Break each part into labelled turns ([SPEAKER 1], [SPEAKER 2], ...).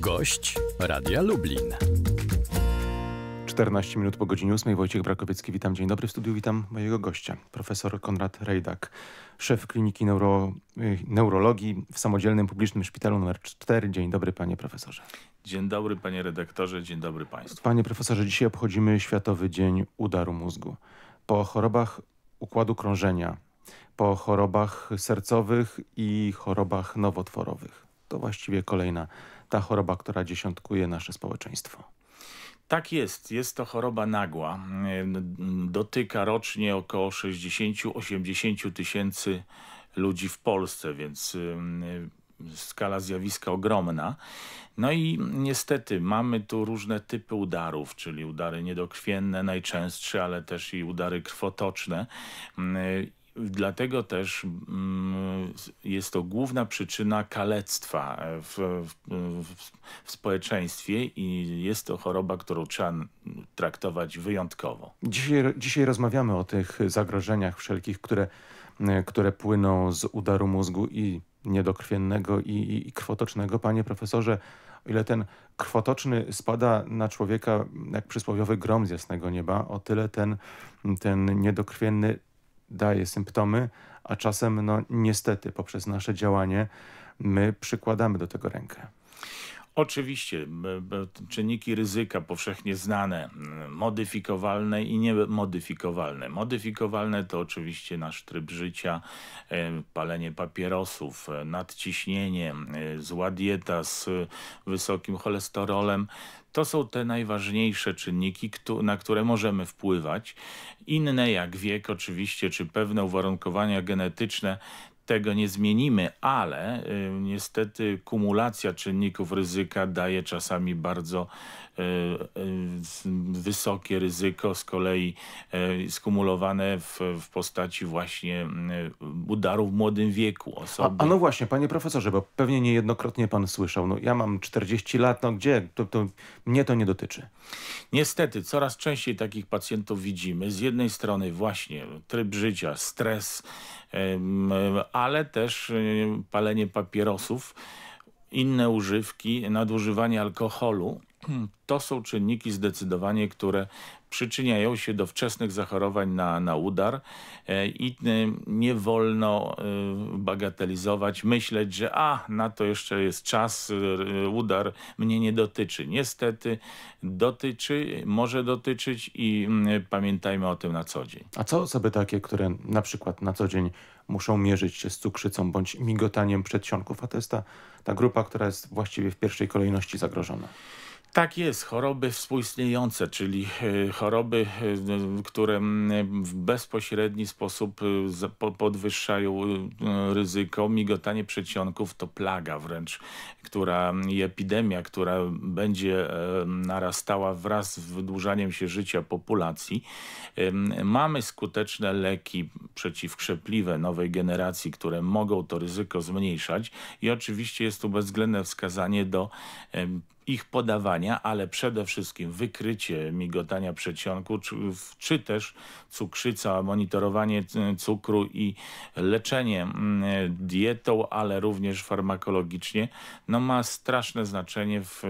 [SPEAKER 1] Gość Radia Lublin. 14 minut po godzinie 8. Wojciech Brakowiecki, witam. Dzień dobry. W studiu witam mojego gościa, profesor Konrad Rejdak, szef Kliniki Neuro, y, Neurologii w Samodzielnym Publicznym Szpitalu nr 4. Dzień dobry, panie profesorze.
[SPEAKER 2] Dzień dobry, panie redaktorze. Dzień dobry państwu. Panie
[SPEAKER 1] profesorze, dzisiaj obchodzimy Światowy Dzień Udaru Mózgu. Po chorobach układu krążenia, po chorobach sercowych i chorobach nowotworowych. To właściwie kolejna ta choroba, która dziesiątkuje nasze społeczeństwo.
[SPEAKER 2] Tak jest, jest to choroba nagła. Dotyka rocznie około 60-80 tysięcy ludzi w Polsce, więc skala zjawiska ogromna. No i niestety mamy tu różne typy udarów, czyli udary niedokrwienne najczęstsze, ale też i udary krwotoczne Dlatego też mm, jest to główna przyczyna kalectwa w, w, w, społeczeństwie i jest to choroba, którą trzeba traktować wyjątkowo.
[SPEAKER 1] Dzisiaj, dzisiaj rozmawiamy o tych zagrożeniach wszelkich, które, które płyną z udaru mózgu i niedokrwiennego i, i, i krwotocznego. Panie profesorze, o ile ten krwotoczny spada na człowieka jak przysłowiowy grom z jasnego nieba, o tyle ten, ten niedokrwienny daje symptomy, a czasem, no niestety, poprzez nasze działanie my przykładamy do tego rękę.
[SPEAKER 2] Oczywiście czynniki ryzyka powszechnie znane, modyfikowalne i niemodyfikowalne. Modyfikowalne to oczywiście nasz tryb życia, e, palenie papierosów, e, nadciśnienie, e, zła dieta z wysokim cholesterolem. To są te najważniejsze czynniki, na które możemy wpływać. Inne jak wiek oczywiście, czy pewne uwarunkowania genetyczne tego nie zmienimy, ale y, niestety kumulacja czynników ryzyka daje czasami bardzo y, y, wysokie ryzyko, z kolei skumulowane w, w postaci właśnie
[SPEAKER 1] udarów w młodym wieku. Osoby. A, a, no właśnie, panie profesorze, bo pewnie niejednokrotnie pan słyszał, no ja mam 40 lat, no gdzie? To, to mnie to nie dotyczy.
[SPEAKER 2] Niestety, coraz częściej takich pacjentów widzimy. Z jednej strony właśnie tryb życia, stres, ale też e, palenie papierosów, inne używki, nadużywanie alkoholu to są czynniki zdecydowanie, które przyczyniają się do wczesnych zachorowań na, na udar e, i e, nie wolno e, bagatelizować, myśleć, że a, na to jeszcze jest czas, udar mnie nie dotyczy. Niestety dotyczy, może dotyczyć i pamiętajmy o tym na co dzień.
[SPEAKER 1] A co osoby takie, które na przykład na co dzień muszą mierzyć się z cukrzycą bądź migotaniem przedsionków, a to jest ta, ta grupa, która jest właściwie w pierwszej kolejności zagrożona?
[SPEAKER 2] Tak jest, choroby współistniejące, czyli e, choroby, e, które w bezpośredni sposób e, podwyższają ryzyko. Migotanie przedsionków to plaga wręcz, która i epidemia, która będzie narastała wraz z wydłużaniem się życia populacji. Mamy skuteczne leki przeciwkrzepliwe nowej generacji, które mogą to ryzyko zmniejszać i oczywiście jest tu bezwzględne wskazanie do ich podawania, ale przede wszystkim wykrycie migotania przedsionku, czy, czy też cukrzyca, monitorowanie y, cukru i leczenie mm, dietą, ale również farmakologicznie, no ma straszne znaczenie w y,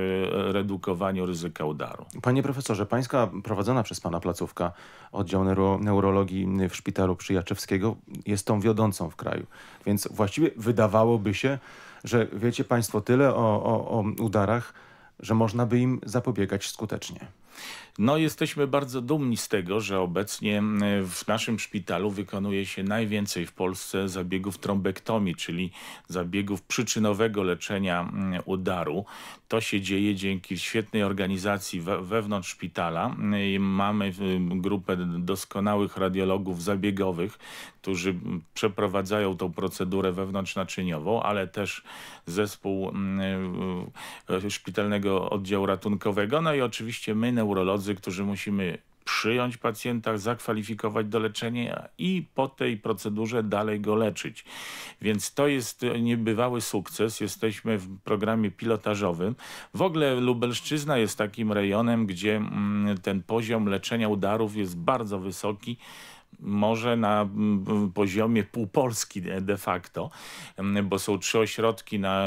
[SPEAKER 2] redukowaniu ryzyka udaru.
[SPEAKER 1] Panie profesorze, pańska prowadzona przez pana placówka oddział neuro neurologii w szpitalu Przyjaczewskiego jest tą wiodącą w kraju, więc właściwie wydawałoby się, że wiecie państwo tyle o, o, o udarach, że można by im zapobiegać skutecznie.
[SPEAKER 2] No jesteśmy bardzo dumni z tego, że obecnie e, w naszym szpitalu wykonuje się najwięcej w Polsce zabiegów trombektomii, czyli zabiegów przyczynowego leczenia mm, udaru. To się dzieje dzięki świetnej organizacji wewnątrz szpitala. E, mamy grupę doskonałych radiologów zabiegowych, którzy przeprowadzają tą procedurę wewnątrznaczyniową, ale też zespół mm, e, szpitalnego oddziału ratunkowego, no i oczywiście my, neurolodzy, którzy musimy przyjąć pacjenta, zakwalifikować do leczenia i po tej procedurze dalej go leczyć. Więc to jest niebywały sukces. Jesteśmy w programie pilotażowym. W ogóle Lubelszczyzna jest takim rejonem, gdzie mm, ten poziom leczenia udarów jest bardzo wysoki może na mm, poziomie półpolski de facto, mm, bo są trzy ośrodki na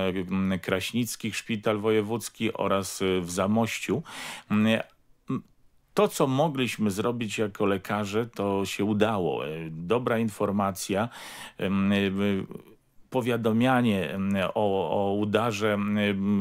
[SPEAKER 2] Kraśnickich, Szpital Wojewódzki oraz y, w Zamościu, to, co mogliśmy zrobić jako lekarze, to się udało. E, dobra informacja e, powiadomianie o, o udarze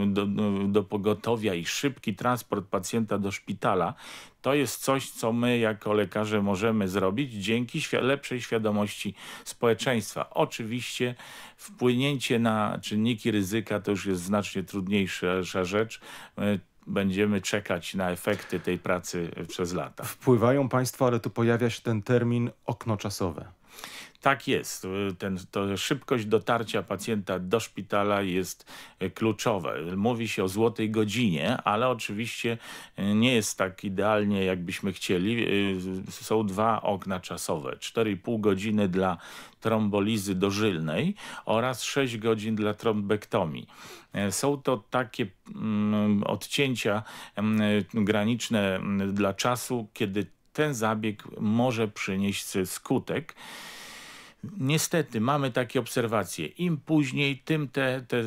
[SPEAKER 2] do, do, pogotowia i szybki transport pacjenta do szpitala, to jest coś, co my jako lekarze możemy zrobić dzięki świ lepszej świadomości społeczeństwa. Oczywiście wpłynięcie na czynniki ryzyka to już jest znacznie trudniejsza rzecz. E, będziemy czekać na efekty tej pracy przez lata.
[SPEAKER 1] Wpływają państwo, ale tu pojawia się ten termin okno czasowe.
[SPEAKER 2] Tak jest. Y, ten, to szybkość dotarcia pacjenta do szpitala jest y, kluczowa. Mówi się o złotej godzinie, ale oczywiście y, nie jest tak idealnie, jakbyśmy chcieli. Są dwa okna czasowe. 4,5 godziny dla trombolizy dożylnej oraz 6 godzin dla trombektomii. Są to takie mm, odcięcia mm, graniczne mm, dla czasu, kiedy ten zabieg może przynieść skutek. Niestety mamy takie obserwacje. Im później, tym te, te e,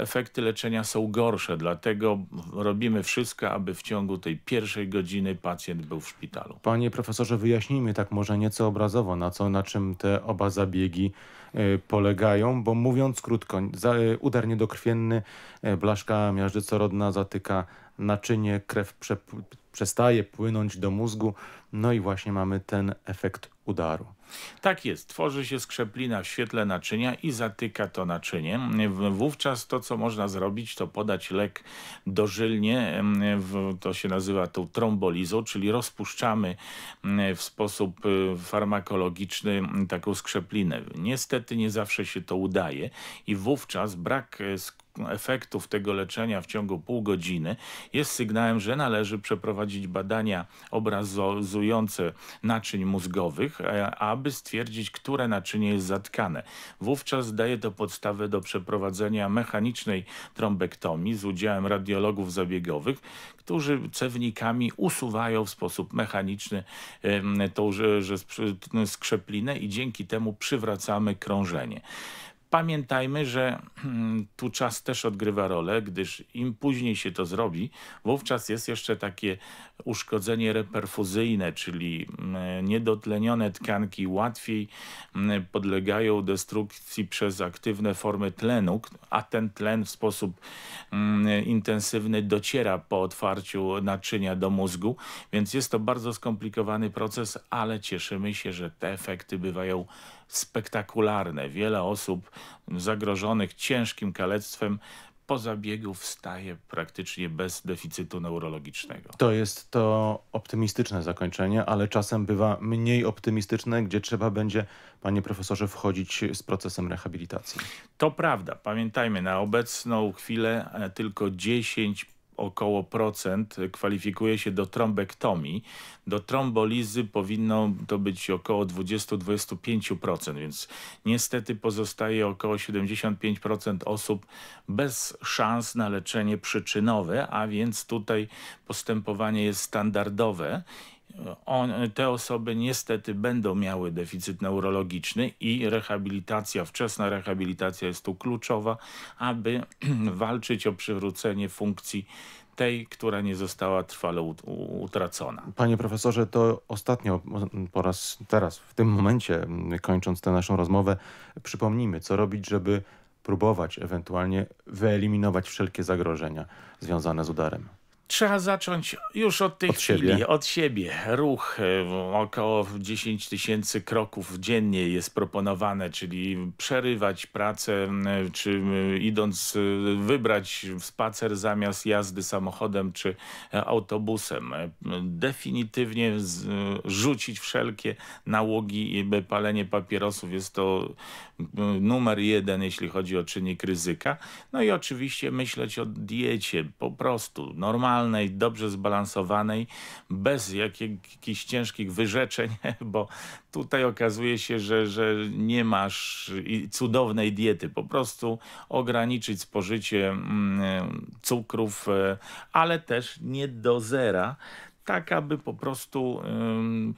[SPEAKER 2] efekty leczenia są gorsze. Dlatego robimy wszystko, aby w ciągu tej pierwszej godziny pacjent był
[SPEAKER 1] w szpitalu. Panie profesorze, wyjaśnijmy tak może nieco obrazowo, na, co, na czym te oba zabiegi e, polegają, bo mówiąc krótko, za, e, udar niedokrwienny, y, blaszka miażdżycorodna zatyka naczynie, krew przepływa przestaje płynąć do mózgu, no i właśnie mamy ten efekt udaru.
[SPEAKER 2] Tak jest. Tworzy się skrzeplina w świetle naczynia i zatyka to naczynie. Wówczas to, co można zrobić, to podać lek dożylnie. To się nazywa tą trombolizą, czyli rozpuszczamy w sposób y, farmakologiczny taką skrzeplinę. Niestety nie zawsze się to udaje i wówczas brak e, skrzeplinę efektów tego leczenia w ciągu pół godziny jest sygnałem, że należy przeprowadzić badania obrazujące naczyń mózgowych, e, aby stwierdzić, które naczynie jest zatkane. Wówczas daje to podstawę do przeprowadzenia mechanicznej trombektomii z udziałem radiologów zabiegowych, którzy cewnikami usuwają w sposób mechaniczny tą że, że skrzeplinę i dzięki temu przywracamy krążenie pamiętajmy, że hmm, tu czas też odgrywa rolę, gdyż im później się to zrobi, wówczas jest jeszcze takie uszkodzenie reperfuzyjne, czyli hmm, niedotlenione tkanki łatwiej hmm, podlegają destrukcji przez aktywne formy tlenu, a ten tlen w sposób intensywny dociera po otwarciu naczynia do mózgu, więc jest to bardzo skomplikowany proces, ale cieszymy się, że te efekty bywają spektakularne. Wiele osób zagrożonych ciężkim kalectwem po zabiegu wstaje praktycznie bez deficytu neurologicznego.
[SPEAKER 1] To jest to optymistyczne zakończenie, ale czasem bywa mniej optymistyczne, gdzie trzeba będzie, panie profesorze, wchodzić z procesem rehabilitacji.
[SPEAKER 2] To prawda. Pamiętajmy, na obecną chwilę e, tylko 10 około procent kwalifikuje się do trombektomii. Do trombolizy powinno to być około 20-25%, więc niestety pozostaje około 75% osób bez szans na leczenie przyczynowe, a więc tutaj postępowanie jest standardowe on, te osoby niestety będą miały deficyt neurologiczny i rehabilitacja, wczesna rehabilitacja jest tu kluczowa, aby walczyć o przywrócenie funkcji tej, która nie została trwale utracona. Panie
[SPEAKER 1] profesorze, to ostatnio po raz teraz, w tym momencie, kończąc tę naszą rozmowę, przypomnijmy, co robić, żeby próbować ewentualnie wyeliminować wszelkie zagrożenia związane z udarem.
[SPEAKER 2] Trzeba zacząć już od tej od chwili, siebie. od siebie. Ruch e, około 10 tysięcy kroków dziennie jest proponowane, czyli przerywać pracę, czy idąc e, wybrać spacer zamiast jazdy samochodem czy e, autobusem. Definitywnie rzucić wszelkie nałogi i palenie papierosów. Jest to numer jeden, jeśli chodzi o czynnik ryzyka. No i oczywiście myśleć o diecie po prostu, normalnie normalnej, dobrze zbalansowanej, bez jakichś ciężkich wyrzeczeń, bo tutaj okazuje się, że, że nie masz cudownej diety. Po prostu ograniczyć spożycie mm, cukrów, e, ale też nie do zera tak aby po prostu um,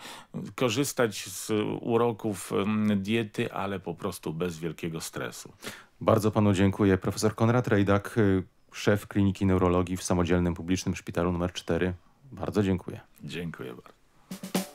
[SPEAKER 2] korzystać z uroków um, diety, ale po
[SPEAKER 1] prostu bez wielkiego stresu. Bardzo panu dziękuję. Profesor Konrad Rejdak, y, szef Kliniki Neurologii w Samodzielnym Publicznym Szpitalu numer 4. Bardzo dziękuję.
[SPEAKER 2] Dziękuję bardzo.